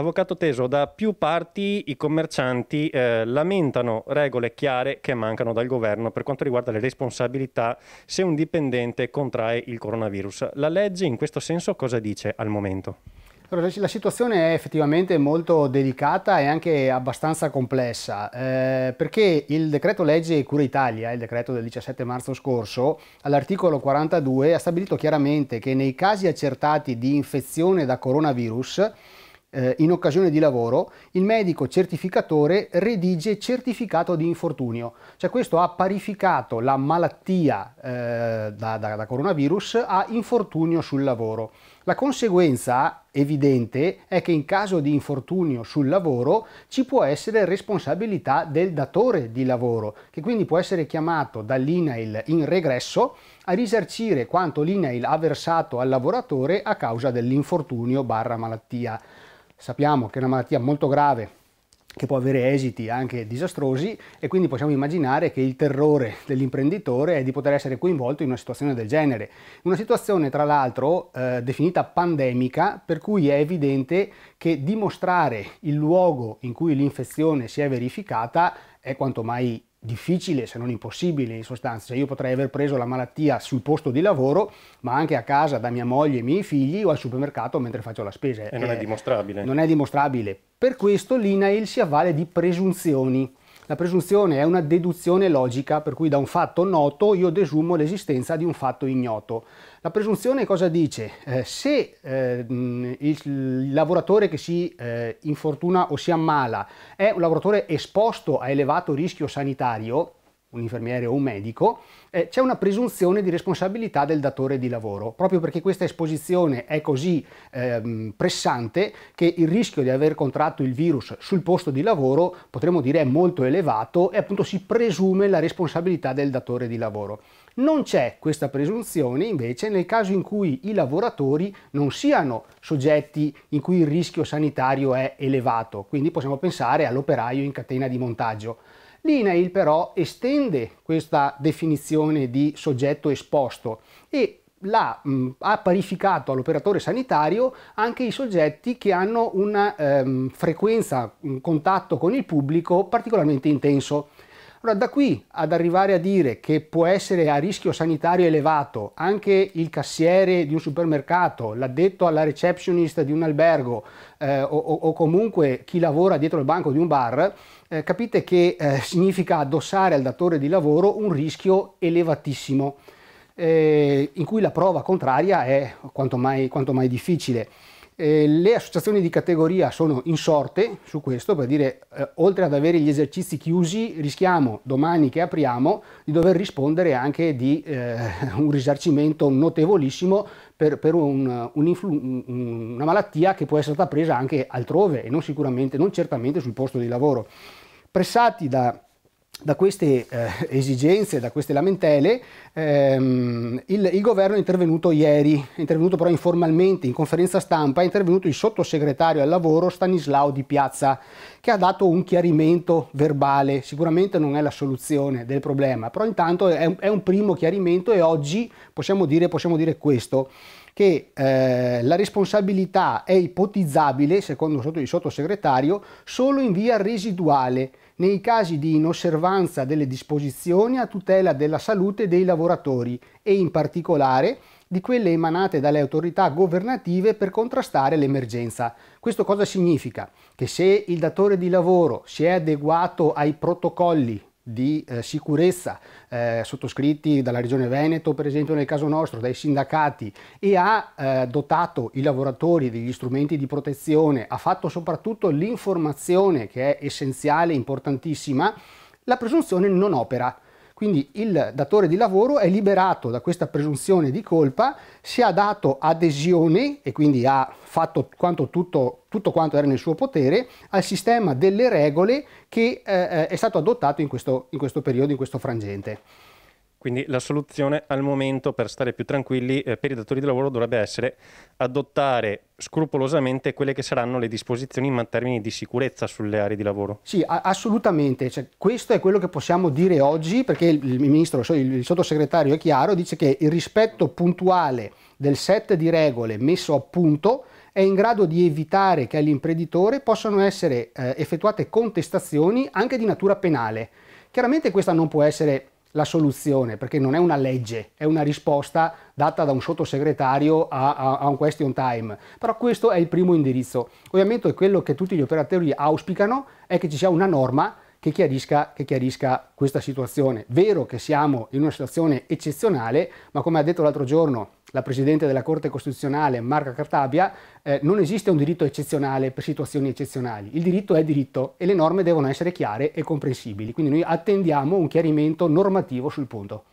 Avvocato Teso, da più parti i commercianti eh, lamentano regole chiare che mancano dal governo per quanto riguarda le responsabilità se un dipendente contrae il coronavirus. La legge in questo senso cosa dice al momento? Allora, la situazione è effettivamente molto delicata e anche abbastanza complessa eh, perché il decreto legge Cura Italia, il decreto del 17 marzo scorso, all'articolo 42 ha stabilito chiaramente che nei casi accertati di infezione da coronavirus eh, in occasione di lavoro, il medico certificatore redige certificato di infortunio, cioè questo ha parificato la malattia eh, da, da, da coronavirus a infortunio sul lavoro. La conseguenza evidente è che in caso di infortunio sul lavoro ci può essere responsabilità del datore di lavoro, che quindi può essere chiamato dall'INAIL in regresso a risarcire quanto l'INAIL ha versato al lavoratore a causa dell'infortunio barra malattia sappiamo che è una malattia molto grave che può avere esiti anche disastrosi e quindi possiamo immaginare che il terrore dell'imprenditore è di poter essere coinvolto in una situazione del genere. Una situazione tra l'altro eh, definita pandemica per cui è evidente che dimostrare il luogo in cui l'infezione si è verificata è quanto mai difficile se non impossibile in sostanza, cioè io potrei aver preso la malattia sul posto di lavoro ma anche a casa da mia moglie e i miei figli o al supermercato mentre faccio la spesa. E eh, non è eh, dimostrabile. Non è dimostrabile. Per questo l'INAIL si avvale di presunzioni la presunzione è una deduzione logica, per cui da un fatto noto io desumo l'esistenza di un fatto ignoto. La presunzione cosa dice? Eh, se eh, il lavoratore che si eh, infortuna o si ammala è un lavoratore esposto a elevato rischio sanitario, un infermiere o un medico, eh, c'è una presunzione di responsabilità del datore di lavoro, proprio perché questa esposizione è così ehm, pressante che il rischio di aver contratto il virus sul posto di lavoro potremmo dire è molto elevato e appunto si presume la responsabilità del datore di lavoro. Non c'è questa presunzione invece nel caso in cui i lavoratori non siano soggetti in cui il rischio sanitario è elevato, quindi possiamo pensare all'operaio in catena di montaggio. L'INAIL però estende questa definizione di soggetto esposto e l'ha, mh, mm, ha parificato all'operatore sanitario anche i soggetti che hanno una ehm, frequenza, un mm, contatto con il pubblico particolarmente intenso. Allora, da qui ad arrivare a dire che può essere a rischio sanitario elevato anche il cassiere di un supermercato, l'addetto alla receptionist di un albergo eh, o, o, comunque chi lavora dietro il banco di un bar, eh, capite che eh, significa addossare al datore di lavoro un rischio elevatissimo, eh, in cui la prova contraria è quanto mai, quanto mai difficile. Eh, le associazioni di categoria sono in sorte su questo per dire eh, oltre ad avere gli esercizi chiusi rischiamo domani che apriamo di dover rispondere anche di eh, un risarcimento notevolissimo per, per un, un influ- una malattia che può essere stata presa anche altrove e non sicuramente, non certamente sul posto di lavoro. Pressati da da queste eh, esigenze, da queste lamentele, ehm, il, il, governo è intervenuto ieri, è intervenuto però informalmente in conferenza stampa, è intervenuto il sottosegretario al lavoro Stanislao Di Piazza, che ha dato un chiarimento verbale, sicuramente non è la soluzione del problema, però intanto è un, è un primo chiarimento e oggi possiamo dire, possiamo dire questo che eh, la responsabilità è ipotizzabile, secondo il sottosegretario, solo in via residuale, nei casi di inosservanza delle disposizioni a tutela della salute dei lavoratori e in particolare di quelle emanate dalle autorità governative per contrastare l'emergenza. Questo cosa significa? Che se il datore di lavoro si è adeguato ai protocolli di eh, sicurezza eh, sottoscritti dalla Regione Veneto, per esempio nel caso nostro, dai sindacati e ha eh, dotato i lavoratori degli strumenti di protezione, ha fatto soprattutto l'informazione che è essenziale, importantissima, la presunzione non opera. Quindi il datore di lavoro è liberato da questa presunzione di colpa si ha dato adesione e quindi ha fatto quanto tutto, tutto, quanto era nel suo potere al sistema delle regole che eh, eh è stato adottato in questo, in questo periodo, in questo frangente. Quindi la soluzione al momento per stare più tranquilli eh, per i datori di lavoro dovrebbe essere adottare scrupolosamente quelle che saranno le disposizioni in termini di sicurezza sulle aree di lavoro. Sì, assolutamente, cioè, questo è quello che possiamo dire oggi perché il, ministro, il sottosegretario è chiaro, dice che il rispetto puntuale del set di regole messo a punto è in grado di evitare che all'imprenditore possano essere eh, effettuate contestazioni anche di natura penale. Chiaramente questa non può essere la soluzione, perché non è una legge, è una risposta data da un sottosegretario a, a, a, un question time. Però questo è il primo indirizzo. Ovviamente quello che tutti gli operatori auspicano è che ci sia una norma che chiarisca, che chiarisca questa situazione. Vero che siamo in una situazione eccezionale, ma come ha detto l'altro giorno la Presidente della Corte Costituzionale Marca Cartabia, eh, non esiste un diritto eccezionale per situazioni eccezionali, il diritto è diritto e le norme devono essere chiare e comprensibili, quindi noi attendiamo un chiarimento normativo sul punto.